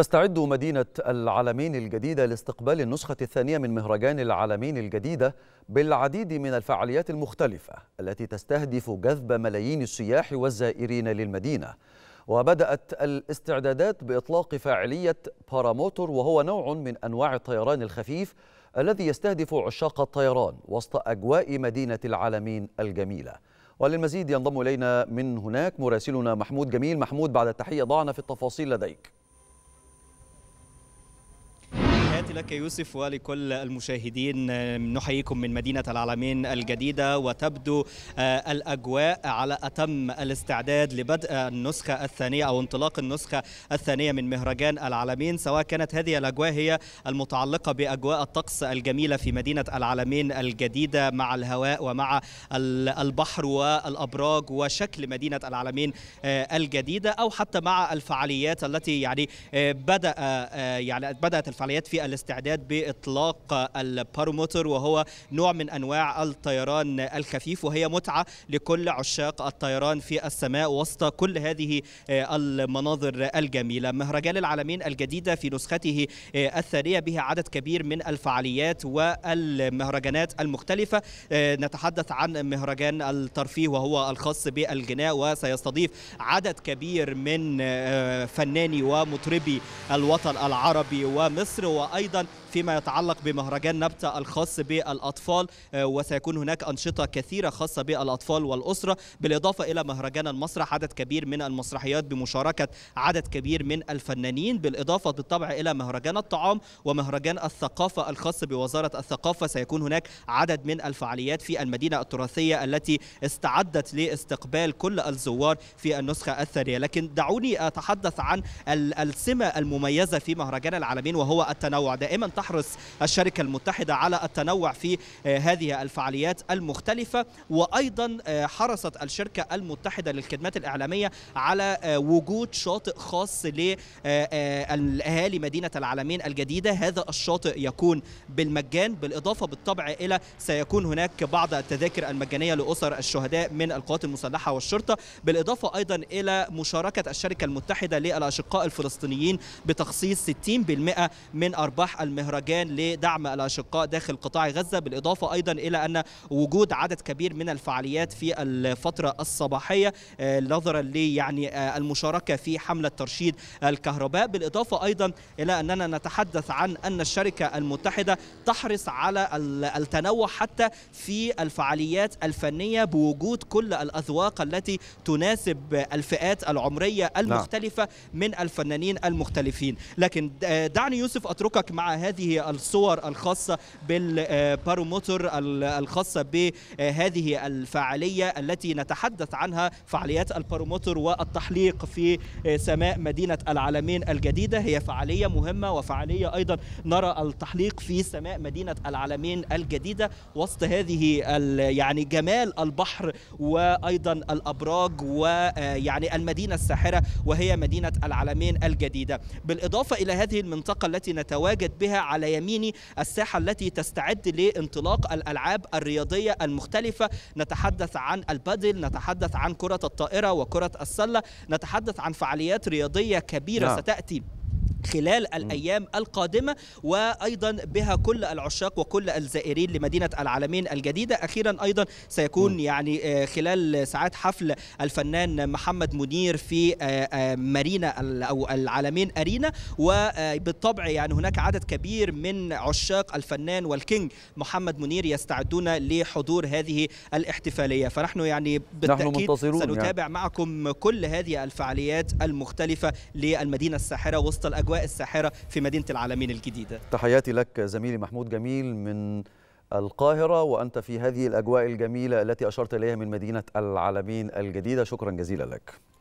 تستعد مدينة العالمين الجديدة لاستقبال النسخة الثانية من مهرجان العالمين الجديدة بالعديد من الفعاليات المختلفة التي تستهدف جذب ملايين السياح والزائرين للمدينة وبدأت الاستعدادات بإطلاق فاعلية باراموتور وهو نوع من أنواع الطيران الخفيف الذي يستهدف عشاق الطيران وسط أجواء مدينة العالمين الجميلة وللمزيد ينضم إلينا من هناك مراسلنا محمود جميل محمود بعد التحية ضعنا في التفاصيل لديك تحياتي لك يوسف ولكل المشاهدين نحييكم من مدينة العلمين الجديدة وتبدو آه، الأجواء على أتم الاستعداد لبدء النسخة الثانية أو انطلاق النسخة الثانية من مهرجان العلمين سواء كانت هذه الأجواء هي المتعلقة بأجواء الطقس الجميلة في مدينة العلمين الجديدة مع الهواء ومع البحر والأبراج وشكل مدينة العلمين آه، الجديدة أو حتى مع الفعاليات التي يعني آه، بدأ يعني بدأت الفعاليات في الاستعداد باطلاق الباروموتر وهو نوع من انواع الطيران الخفيف وهي متعه لكل عشاق الطيران في السماء وسط كل هذه آه، المناظر الجميله مهرجان العالمين الجديده في نسخته آه، الثانيه به عدد كبير من الفعاليات والمهرجانات المختلفه آه، نتحدث عن مهرجان الترفيه وهو الخاص بالغناء وسيستضيف عدد كبير من فناني ومطربي الوطن العربي ومصر وايضا أيضا فيما يتعلق بمهرجان نبتة الخاص بالأطفال آه، وسيكون هناك أنشطة كثيرة خاصة بالأطفال والأسرة بالإضافة إلى مهرجان المسرح عدد كبير من المسرحيات بمشاركة عدد كبير من الفنانين بالإضافة بالطبع إلى مهرجان الطعام ومهرجان الثقافة الخاص بوزارة الثقافة سيكون هناك عدد من الفعاليات في المدينة التراثية التي استعدت لاستقبال كل الزوار في النسخة الثانية لكن دعوني أتحدث عن السمة المميزة في مهرجان العالمين وهو التنوع دائما تحرص الشركة المتحدة على التنوع في آه، هذه الفعاليات المختلفة وأيضا آه، حرصت الشركة المتحدة للخدمات الإعلامية على آه، وجود شاطئ خاص لأهالي مدينة العالمين الجديدة هذا الشاطئ يكون بالمجان بالإضافة بالطبع إلى سيكون هناك بعض التذاكر المجانية لأسر الشهداء من القوات المسلحة والشرطة بالإضافة أيضا إلى مشاركة الشركة المتحدة للأشقاء الفلسطينيين بتخصيص 60% من أرباح افتتاح المهرجان لدعم الاشقاء داخل قطاع غزه بالاضافه ايضا الى ان وجود عدد كبير من الفعاليات في الفتره الصباحيه آه، نظرا لي يعني آه، المشاركه في حمله ترشيد الكهرباء بالاضافه ايضا الى اننا نتحدث عن ان الشركه المتحده تحرص على التنوع حتى في الفعاليات الفنيه بوجود كل الاذواق التي تناسب الفئات العمريه نعم. المختلفه من الفنانين المختلفين لكن آه، دعني يوسف اتركك مع مع هذه الصور الخاصة بالباروموتر الخاصة بهذه الفعالية التي نتحدث عنها فعاليات الباروموتر والتحليق في سماء مدينة العالمين الجديدة هي فعالية مهمة وفعالية أيضا نرى التحليق في سماء مدينة العالمين الجديدة وسط هذه يعني جمال البحر وأيضا الأبراج ويعني المدينة الساحرة وهي مدينة العالمين الجديدة بالإضافة إلى هذه المنطقة التي نتواجد وجدت بها على يميني الساحة التي تستعد لانطلاق الألعاب الرياضية المختلفة نتحدث عن البادل نتحدث عن كرة الطائرة وكرة السلة نتحدث عن فعاليات رياضية كبيرة لا. نعم. ستأتي خلال الأيام القادمة وأيضا بها كل العشاق وكل الزائرين لمدينة العالمين الجديدة أخيرا أيضا سيكون يعني آه، خلال ساعات حفل الفنان محمد منير في آه، آه، مارينا أو العالمين أرينا وبالطبع يعني هناك عدد كبير من عشاق الفنان والكينج محمد منير يستعدون لحضور هذه الاحتفالية فنحن يعني بالتأكيد يعني. سنتابع يعني. معكم كل هذه الفعاليات المختلفة للمدينة الساحرة وسط الأجواء الأجواء الساحرة في مدينة العالمين الجديدة تحياتي لك زميلي محمود جميل من القاهرة وأنت في هذه الأجواء الجميلة التي أشرت إليها من مدينة العالمين الجديدة شكرا جزيلا لك